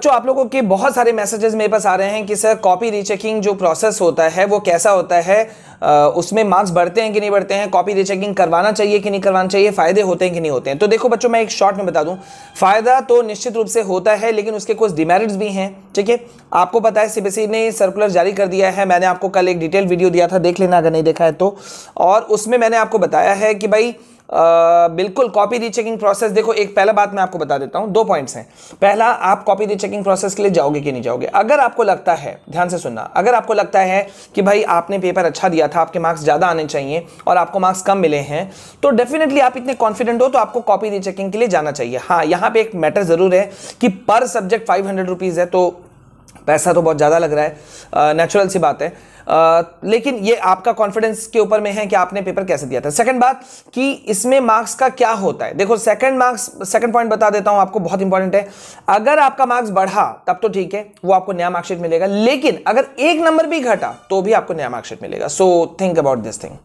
बच्चों आप लोगों के बहुत सारे मैसेजेस मेरे पास आ रहे हैं कि सर कॉपी रीचेकिंग जो प्रोसेस होता है वो कैसा होता है आ, उसमें मार्क्स बढ़ते हैं कि नहीं बढ़ते हैं कॉपी रीचेकिंग करवाना चाहिए कि नहीं करवाना चाहिए फ़ायदे होते हैं कि नहीं होते हैं तो देखो बच्चों मैं एक शॉर्ट में बता दूं फ़ायदा तो निश्चित रूप से होता है लेकिन उसके कुछ डिमेरिट्स भी हैं ठीक है आपको पता है सीबीसी ने सर्कुलर जारी कर दिया है मैंने आपको कल एक डिटेल वीडियो दिया था देख लेना अगर नहीं देखा है तो और उसमें मैंने आपको बताया है कि भाई आ, बिल्कुल कॉपी रीचेकिंग प्रोसेस देखो एक पहला बात मैं आपको बता देता हूँ दो पॉइंट्स हैं पहला आप कॉपी रीचेकिंग प्रोसेस के लिए जाओगे कि नहीं जाओगे अगर आपको लगता है ध्यान से सुनना अगर आपको लगता है कि भाई आपने पेपर अच्छा दिया था आपके मार्क्स ज़्यादा आने चाहिए और आपको मार्क्स कम मिले हैं तो डेफिनेटली आप इतने कॉन्फिडेंट हो तो आपको कॉपी रीचेकिंग के लिए जाना चाहिए हाँ यहाँ पर एक मैटर ज़रूर है कि पर सब्जेक्ट फाइव हंड्रेड रुपीज़ है तो पैसा तो बहुत ज़्यादा लग रहा है नेचुरल सी बात है आ, लेकिन ये आपका कॉन्फिडेंस के ऊपर में है कि आपने पेपर कैसे दिया था सेकंड बात कि इसमें मार्क्स का क्या होता है देखो सेकंड मार्क्स सेकंड पॉइंट बता देता हूं आपको बहुत इंपॉर्टेंट है अगर आपका मार्क्स बढ़ा तब तो ठीक है वो आपको नया मार्कशीट मिलेगा लेकिन अगर एक नंबर भी घटा तो भी आपको नया मार्कशीट मिलेगा so think about this thing